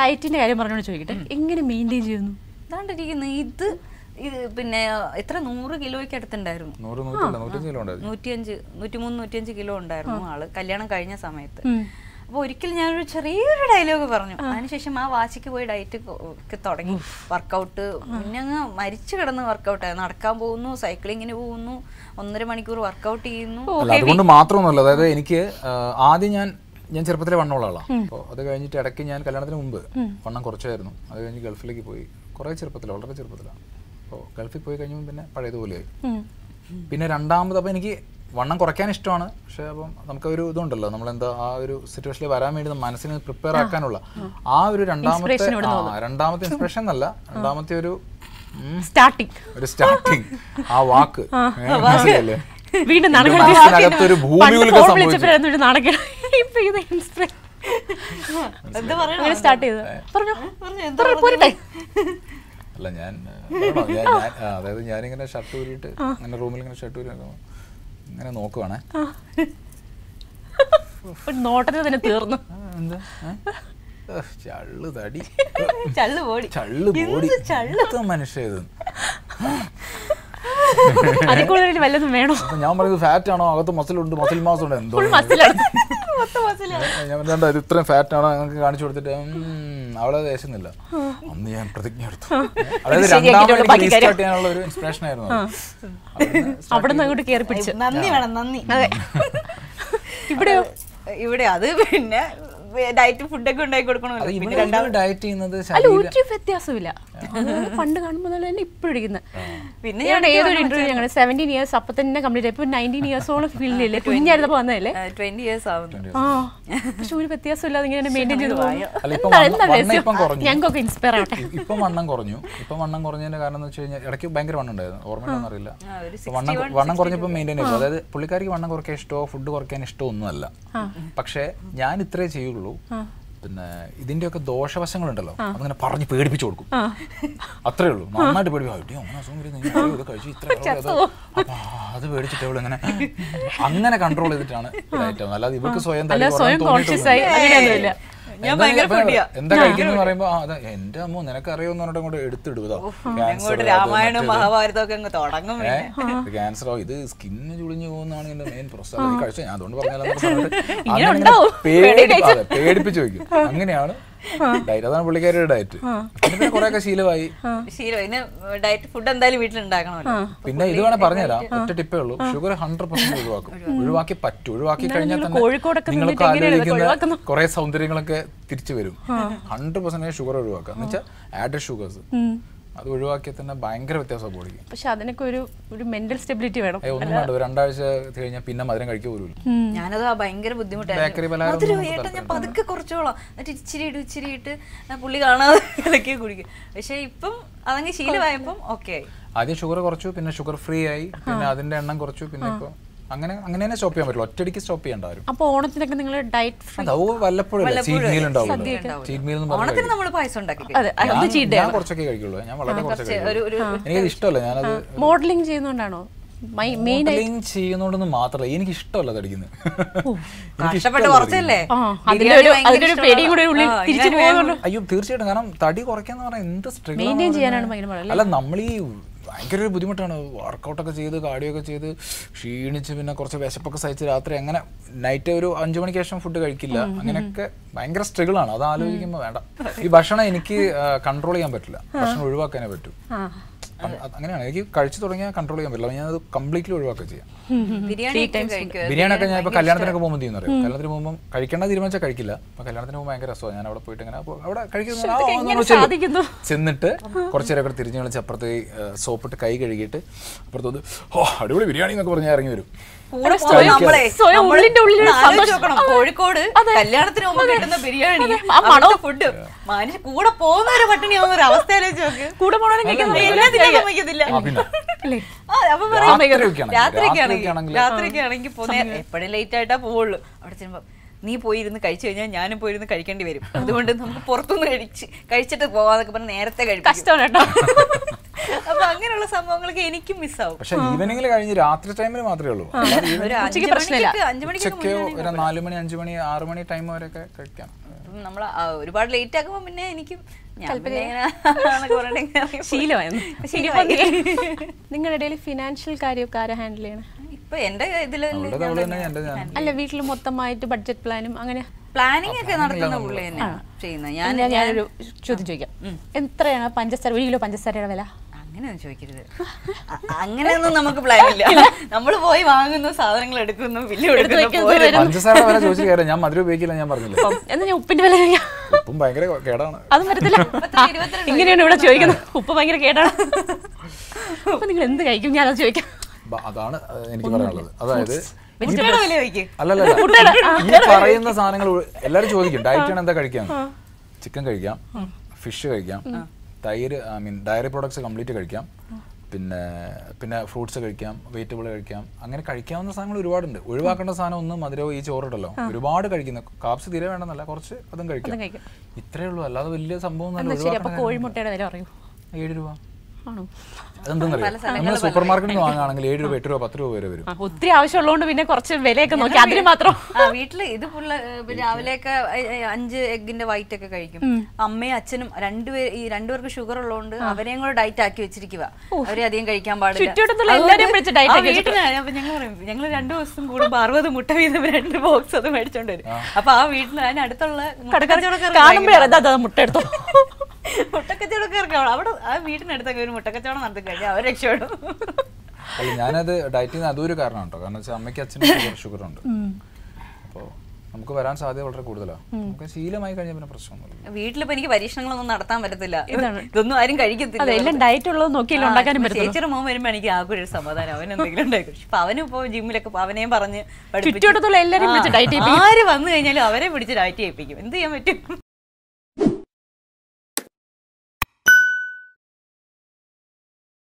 ഡയറ്റിന്റെ കാര്യം പറഞ്ഞോണ്ട് ചോദിക്കട്ടെ എങ്ങനെ മെയിൻറ്റെയിൻ ചെയ്യുന്നു അതാണ്ടിരിക്കുന്നു ഇത് പിന്നെ എത്ര നൂറ് കിലോയ്ക്ക് അടുത്തുണ്ടായിരുന്നു നൂറ്റിയഞ്ച് നൂറ്റിമൂന്ന് നൂറ്റിയഞ്ച് കിലോ ഉണ്ടായിരുന്നു ആള് കല്യാണം കഴിഞ്ഞ സമയത്ത് അപ്പൊ ഒരിക്കലും ഞാനൊരു ചെറിയൊരു ഡയലോഗ് പറഞ്ഞു അതിനുശേഷം ആ വാശിക്ക് പോയി ഡയറ്റ് തുടങ്ങി വർക്കൗട്ട് പിന്നെ അങ്ങ് മരിച്ചു കിടന്ന് വർക്കൗട്ടായി നടക്കാൻ പോകുന്നു സൈക്ലിങ്ങിന് പോകുന്നു ഒന്നര മണിക്കൂർ വർക്കൗട്ട് ചെയ്യുന്നു അതുകൊണ്ട് മാത്രമൊന്നുമല്ല അതായത് എനിക്ക് ആദ്യം ഞാൻ ഞാൻ ചെറുപ്പത്തിലെ വണ്ണമുള്ള അപ്പോൾ അത് കഴിഞ്ഞിട്ട് ഇടയ്ക്ക് ഞാൻ കല്യാണത്തിന് മുമ്പ് വണ്ണം കുറച്ചായിരുന്നു അത് കഴിഞ്ഞ് ഗൾഫിലേക്ക് പോയി കുറേ ചെറുപ്പത്തിൽ വളരെ ചെറുപ്പത്തിലാണ് അപ്പോൾ ഗൾഫിൽ പോയി കഴിഞ്ഞപ്പോൾ പിന്നെ പഴയതുപോലെയായി പിന്നെ രണ്ടാമത് അപ്പോൾ എനിക്ക് വണ്ണം കുറയ്ക്കാൻ ഇഷ്ടമാണ് പക്ഷേ അപ്പം നമുക്കൊരു ഇതുണ്ടല്ലോ നമ്മളെന്താ ആ ഒരു സിറ്റുവേഷനിൽ വരാൻ വേണ്ടി മനസ്സിനെ പ്രിപ്പയർ ആക്കാനുള്ള ആ ഒരു രണ്ടാമത്തെ രണ്ടാമത്തെ ഇൻസ്പിറേഷൻ എന്നല്ല രണ്ടാമത്തെ ഒരു സ്റ്റാർട്ടിങ് ഒരു സ്റ്റാർട്ടിങ് ആ വാക്ക് മനസ്സിലല്ലേ വീണ്ടും ഭൂമി സ്റ്റാർട്ട് പറഞ്ഞു അല്ല ഞാൻ അതായത് ഞാനിങ്ങനെ ഷർട്ട് ഊരിയിട്ട് അങ്ങനെ റൂമിൽ ഇങ്ങനെ ഷർട്ട് ഊരി ഇങ്ങനെ നോക്കുവാണേ തന്നെ തീർന്നു ചള്ളു തടി ചള്ള് ബോഡി ചള്ള് ബോഡി മനുഷ്യ വല്ലതും വേണോ ഞാൻ പറയുന്നത് ഫാറ്റ് ആണോ അകത്ത് മസിലുണ്ട് മസിൽ മാസം ഉണ്ട് എന്തോ മസിലാണ് ഞാൻ ഇത്രയും ഫാറ്റ് ആണ് ഞങ്ങൾക്ക് കാണിച്ചു കൊടുത്തിട്ട് അവളെ ദേശമില്ല അന്ന് ഞാൻ പ്രതിജ്ഞ എടുത്തു അതായത് ഒരു ഇൻസ്പിറേഷൻ ആയിരുന്നു അവിടെ അങ്ങോട്ട് കയറി പിടിച്ചു വേണം ഇവിടെയോ ഇവിടെ അത് പിന്നെ ഡയറ്റ് ഫുഡൊക്കെ ഉണ്ടാക്കി കൊടുക്കണമല്ലോ ഡയറ്റ് ചെയ്യുന്നത് അല്ല ഒരു വ്യത്യാസമില്ല പണ്ട് കാണുമ്പോൾ തന്നെ ഇപ്പോഴിരിക്കുന്ന പിന്നെ ഞാൻ ഏതൊരു ഇന്റർവ്യൂ ഞങ്ങൾ സെവൻറ്റീൻ ഇയേഴ്സ് അപ്പൊ തന്നെ കംപ്ലീറ്റ് ആയി ഇപ്പൊ നയൻറ്റീൻ ഇയേഴ്സോളം ഫീൽഡിലല്ലേ കുഞ്ഞായിരുന്നപ്പോ വന്നതല്ലേ ട്വന്റി ഇയേഴ്സ് ആവുന്നു ആ പക്ഷെ ഒരു വ്യത്യാസമില്ലാതെ ഇങ്ങനെ മെയിൻറ്റെയിൻ ചെയ്ത് പോകും ഞങ്ങൾക്കൊക്കെ ഇൻസ്പയർ ആവട്ടെ ഇപ്പൊ വണ്ണം കുറഞ്ഞു ഇപ്പൊ വണ്ണം കുറഞ്ഞതിന്റെ കാരണം എന്ന് വെച്ച് കഴിഞ്ഞാൽ ഇടയ്ക്ക് ഭയങ്കര വണ്ണം ഉണ്ടായിരുന്നു ഓർമ്മയുണ്ടോ അറിയില്ല വണ്ണം വണ്ണം കുറഞ്ഞപ്പോൾ മെയിൻറ്റെയിൻ ചെയ്തു അതായത് പുള്ളിക്കാരിക്ക് വണ്ണം കുറയ്ക്കാൻ ഇഷ്ടമോ ഫുഡ് കുറയ്ക്കാൻ ഇഷ്ടമോ ഒന്നുമല്ല പക്ഷേ ഞാൻ ഇത്രേ ചെയ്യുള്ളൂ പിന്നെ ഇതിന്റെയൊക്കെ ദോഷവശങ്ങളുണ്ടല്ലോ അങ്ങനെ പറഞ്ഞ് പേടിപ്പിച്ചു കൊടുക്കും അത്രേ ഉള്ളൂ നന്നായിട്ട് പേടിപ്പിക്കും അത് പേടിച്ചിട്ട് ഇങ്ങനെ അങ്ങനെ കൺട്രോൾ ചെയ്തിട്ടാണ് അല്ലാതെ ഇവർക്ക് സ്വയം തന്നെ ഞാൻ ഭയങ്കര ഫുഡിയാ എന്താ കഴിക്കുന്നു പറയുമ്പോ എന്റെ അമ്മ നിനക്ക് അറിയുമെന്ന് പറഞ്ഞിട്ട് അങ്ങോട്ട് എടുത്തിടുക അങ്ങോട്ട് രാമായണം മഹാഭാരതം അങ്ങ് തുടങ്ങും ക്യാൻസറോ ഇത് സ്കിന്ന് ചുളിഞ്ഞു പോകുന്നതാണ് എന്റെ മെയിൻ പ്രശ്നം കഴിച്ച ഞാൻ അതുകൊണ്ട് പറഞ്ഞാലും പേടിപ്പിച്ചു വെക്കും അങ്ങനെയാണ് ഡയറ്റ് അതാണ് പുള്ളിക്കാരിയുടെ ഡയറ്റ് പിന്നെ കുറെയൊക്കെ ശീലമായി ശീലമായി ഡയറ്റ് ഫുഡ് എന്തായാലും വീട്ടിലുണ്ടാക്കണമല്ലോ പിന്നെ ഇത് വേണേ പറഞ്ഞുതരാം ഒറ്റ ടിപ്പേ ഉള്ളൂ ഷുഗർ ഹൺഡ്രഡ് പെർസെന്റ് ഒഴിവാക്കും ഒഴിവാക്കി പറ്റും ഒഴിവാക്കി കഴിഞ്ഞാൽ തന്നെ നിങ്ങൾക്ക് ആലോചിക്കുന്ന കുറെ സൗന്ദര്യങ്ങളൊക്കെ തിരിച്ചു വരും ഹൺഡ്രഡ് പെർസെന്റ് ഷുഗർ ഒഴിവാക്കുക എന്ന് വെച്ചാൽ ആഡഡ് ഷുഗേഴ്സ് അത് ഒഴിവാക്കിയാൽ തന്നെ ഭയങ്കര വ്യത്യാസം ബോഡിക്ക് പക്ഷെ അതിനൊക്കെ ഒരു ഒരു മെന്റൽ സ്റ്റെബിലിറ്റി വേണം ഒന്നും വേണ്ട രണ്ടാഴ്ച കഴിഞ്ഞാൽ പിന്നെ മധുരം കഴിക്കാൻ പോലും ഞാനത് ഭയങ്കര ബുദ്ധിമുട്ടായിരുന്നു ഞാൻ പതുക്കെ കുറച്ചോളാം എന്നിട്ട് ഇച്ചിരി ഇട്ട് ഇച്ചിരി ഇട്ട് പുള്ളി കാണാതെ ഇതൊക്കെ കുടിക്കും പക്ഷെ ഇപ്പം അതങ്ങ് ശീലമായപ്പം ഓക്കെ ആയി ആദ്യം ഷുഗർ കുറച്ചു പിന്നെ ഷുഗർ ഫ്രീ ആയി പിന്നെ അതിന്റെ എണ്ണം കുറച്ചു പിന്നെ ഇപ്പൊ അങ്ങനെ അങ്ങനെ തന്നെ സ്റ്റോപ്പ് ചെയ്യാൻ പറ്റില്ല ഒറ്റയടിക്ക് സ്റ്റോപ്പ് ചെയ്യേണ്ട ആരും അപ്പോൾ ഓണത്തിനൊക്കെ നിങ്ങൾ ഡയറ്റ് ഫ്രീ വല്ലപ്പോഴും ചീറ്റ് മീൽ ഓണത്തിന് നമ്മൾ പായസം ഉണ്ടാക്കി ഞാൻ കുറച്ചൊക്കെ കഴിക്കുള്ളൂ ഞാൻ വളരെ എനിക്ക് ഇഷ്ടമല്ല ഞാനത് മോഡലിംഗ് ചെയ്യുന്നോണ്ടാണോ മോഡലിംഗ് ചെയ്യുന്നോണ്ടെന്ന് മാത്രമല്ല എനിക്ക് ഇഷ്ടമല്ല അത് അയ്യോ തീർച്ചയായിട്ടും കാരണം തടി കുറയ്ക്കാന്ന് പറഞ്ഞാൽ എന്ത് അല്ല നമ്മൾ ഈ ഭയങ്കര ഒരു ബുദ്ധിമുട്ടാണ് വർക്കൗട്ടൊക്കെ ചെയ്ത് ഒക്കെ ചെയ്ത് ക്ഷീണിച്ച് പിന്നെ കുറച്ച് വിശപ്പൊക്കെ സഹിച്ച് രാത്രി അങ്ങനെ നൈറ്റ് ഒരു അഞ്ചു മണിക്ക് ശേഷം ഫുഡ് കഴിക്കില്ല അങ്ങനെയൊക്കെ ഭയങ്കര ആണ് അത് ആലോചിക്കുമ്പോൾ വേണ്ട ഈ ഭക്ഷണം എനിക്ക് കൺട്രോൾ ചെയ്യാൻ പറ്റില്ല ഭക്ഷണം ഒഴിവാക്കാനേ പറ്റൂ അങ്ങനെയാണ് എനിക്ക് കഴിച്ചു തുടങ്ങിയാൽ കൺട്രോൾ ചെയ്യാൻ പറ്റില്ല ഞാൻ അത് കംപ്ലീറ്റ്ലി ഒഴിവാക്കുക ചെയ്യാം ബിരിയാണി ഒക്കെ ഞാൻ ഇപ്പോൾ കല്യാണത്തിനൊക്കെ പോകുമ്പോൾ ചെയ്യുന്ന അറിയാം കല്യാണത്തിന് പോകുമ്പോൾ കഴിക്കേണ്ട തീരുമാനിച്ചാൽ കഴിക്കില്ല അപ്പോൾ കല്യാണത്തിന് പോകുമ്പോൾ ഭയങ്കര രസമാണ് ഞാൻ അവിടെ പോയിട്ട് ഇങ്ങനെ അവിടെ കഴിക്കുന്നു ചെന്നിട്ട് കുറച്ച് നേരം തിരിഞ്ഞ് കളിച്ച് അപ്പുറത്ത് സോപ്പിട്ട് കൈ കഴുകിയിട്ട് അപ്പുറത്ത് ഓ അടിപൊളി ബിരിയാണി എന്നൊക്കെ പറഞ്ഞാൽ ഇറങ്ങി വരും കൂടെ നമ്മളെ കോഴിക്കോട് കല്യാണത്തിന് മുമ്പ് കിട്ടുന്ന ബിരിയാണി ഫുഡ് മനുഷ്യ കൂടെ പോകുന്നവരെ പട്ടിണിയാവുന്ന ഒരു അവസ്ഥയിലേക്ക് നോക്ക് കൂടെ പോകണമെങ്കിൽ രാത്രിയൊക്കെയാണെങ്കിൽ രാത്രിയൊക്കെയാണെങ്കിൽ പോകുന്ന എപ്പോഴും ലേറ്റ് ആയിട്ടാ പോവുള്ളൂ അവിടെ ചെല്ലുമ്പോ നീ പോയിരുന്ന് കഴിച്ചു കഴിഞ്ഞാൽ ഞാനും പോയിരുന്ന് കഴിക്കേണ്ടി വരും അതുകൊണ്ട് നമുക്ക് പുറത്തുനിന്ന് കഴിച്ച് കഴിച്ചിട്ട് പോവാന്നൊക്കെ പറഞ്ഞ് നേരത്തെ കഴിക്കും കഷ്ടമാണ് കേട്ടോ അപ്പൊ അങ്ങനെയുള്ള സംഭവങ്ങളൊക്കെ എനിക്കും മിസ്സാവും പക്ഷെ ഈവനിങ്ങിൽ കഴിഞ്ഞ് രാത്രി ടൈമിൽ മാത്രമേ ഉള്ളൂ ഉച്ചയ്ക്ക് ഒരു നാല് മണി അഞ്ചു മണി ആറു മണി ടൈം വരെയൊക്കെ കഴിക്കാം നമ്മൾ ഒരുപാട് ലേറ്റ് ആക്കുമ്പോ പിന്നെ എനിക്കും നിങ്ങളുടെ ഇടയിൽ ഫിനാൻഷ്യൽ കാര്യമൊക്കെ ആരാ ഹാൻഡിൽ ചെയ്യണം ഇപ്പൊ എന്റെ ഇതിൽ അല്ല വീട്ടിൽ മൊത്തമായിട്ട് ബഡ്ജറ്റ് പ്ലാനും അങ്ങനെ പ്ലാനിങ് ഒക്കെ നടത്തുന്ന പുള്ളി തന്നെയാണ് ചെയ്യുന്നത് ഞാൻ ഞാനൊരു ചോദ്യം ചോദിക്കാം എത്രയാണ് പഞ്ചസാര ഒരു കിലോ പഞ്ചസാരയുടെ വില അങ്ങനെയൊന്നും ചോദിക്കരുത് അങ്ങനെയൊന്നും നമുക്ക് പ്ലാൻ ഇല്ല നമ്മൾ പോയി വാങ്ങുന്നു സാധനങ്ങൾ എടുക്കുന്നു ബില്ല് കൊടുക്കുന്നു ഞാൻ മധുര ഉപയോഗിക്കില്ല ഞാൻ പറഞ്ഞില്ല എന്നാ ഞാൻ ഉപ്പിന്റെ വില ഉപ്പും ഭയങ്കര കേടാണ് അതും വരത്തില്ല ഇങ്ങനെയാണ് ഇവിടെ ചോദിക്കുന്നത് ഉപ്പ് ഭയങ്കര കേടാണ് അപ്പൊ നിങ്ങൾ എന്ത് കഴിക്കും ഞാനത് ചോദിക്കാം അതാണ് എനിക്ക് പറയാനുള്ളത് അതായത് അല്ലല്ല ഈ പറയുന്ന സാധനങ്ങൾ എല്ലാരും ചോദിക്കും ഡയറ്റ് എന്താ കഴിക്കാം ചിക്കൻ കഴിക്കാം ഫിഷ് കഴിക്കാം തൈര് I mean dairy products complete കഴിക്കാം പിന്നെ പിന്നെ ഫ്രൂട്ട്സ് കഴിക്കാം വെജിറ്റബിൾ കഴിക്കാം അങ്ങനെ കഴിക്കാവുന്ന സാധനങ്ങൾ ഒരുപാടുണ്ട് ഒഴിവാക്കേണ്ട സാധനം ഒന്നും മധുരവ് ഈ ചോറിട്ടല്ലോ ഒരുപാട് കഴിക്കുന്ന കാപ്സ് തീരെ വേണമെന്നല്ല കുറച്ച് അതും കഴിക്കാം ഇത്രേ ഉള്ളൂ അല്ലാതെ വലിയ സംഭവം ഏഴ് രൂപ സൂപ്പർ മാർക്കറ്റിൽ വാങ്ങുകയാണെങ്കിൽ ഏഴ് രൂപ എട്ട് രൂപ പത്ത് രൂപ വരെ വരും ഒത്തിരി ആവശ്യമുള്ളതുകൊണ്ട് പിന്നെ കുറച്ച് വിലയൊക്കെ നോക്കി അതിന് മാത്രം വീട്ടില് ഇത് ഫുള്ള് രാവിലെയൊക്കെ അഞ്ച് എഗ്ഗിന്റെ വൈറ്റ് ഒക്കെ കഴിക്കും അമ്മയും അച്ഛനും രണ്ടുപേർ ഈ രണ്ടുപേർക്ക് ഷുഗർ ഉള്ളതുകൊണ്ട് അവരെയും കൂടെ ഡയറ്റ് ആക്കി വെച്ചിരിക്കുക അവരെ അധികം കഴിക്കാൻ പാടില്ല ഞങ്ങൾ ഞങ്ങൾ രണ്ടു ദിവസം കൂടുമ്പോ അറുപത് മുട്ട വീതം രണ്ട് ബോക്സ് അത് മേടിച്ചോണ്ട് വരും അപ്പൊ ആ വീട്ടിൽ അതിനടുത്തുള്ള അടുത്തുള്ള മുട്ട എടുത്തോ മുട്ടക്കച്ചവടമൊക്കെ ഇറക്കാം അവിടെ ആ വീടിനടുത്തൊക്കെ ഒരു മുട്ടക്കച്ചവടം നടത്തി കഴിഞ്ഞാൽ അവരെ രക്ഷപ്പെടും അല്ല ഞാനത് ഡയറ്റ് ചെയ്യുന്ന അതൊരു കാരണം കേട്ടോ കാരണം വെച്ചാൽ അമ്മയ്ക്ക് അച്ഛനും ഷുഗർ ഉണ്ട് അപ്പോൾ നമുക്ക് വരാൻ സാധ്യത വളരെ കൂടുതലാണ് നമുക്ക് ശീലമായി കഴിഞ്ഞ പിന്നെ പ്രശ്നമൊന്നുമില്ല വീട്ടിലിപ്പോ എനിക്ക് പരീക്ഷണങ്ങളൊന്നും നടത്താൻ പറ്റത്തില്ല ഇതൊന്നും ആരും കഴിക്കത്തില്ല എല്ലാം ഡയറ്റ് ഉള്ളത് നോക്കിയില്ല ഉണ്ടാക്കാനും പറ്റില്ല ടീച്ചർ മോൻ വരുമ്പോൾ എനിക്ക് ആകെ ഒരു സമാധാനം അവൻ എന്തെങ്കിലും ഉണ്ടായിരിക്കും പക്ഷെ അവനും ഇപ്പോ ജിമ്മിലൊക്കെ അവനെയും പറഞ്ഞ് ചുറ്റുവട്ടത്തുള്ള എല്ലാവരും ആര് വന്നു കഴിഞ്ഞാലും അവരെ പിടിച്ച് ഡയറ്റ് ചെയ്യിപ്പിക്കും എന്ത് ചെയ്യാൻ പറ്റും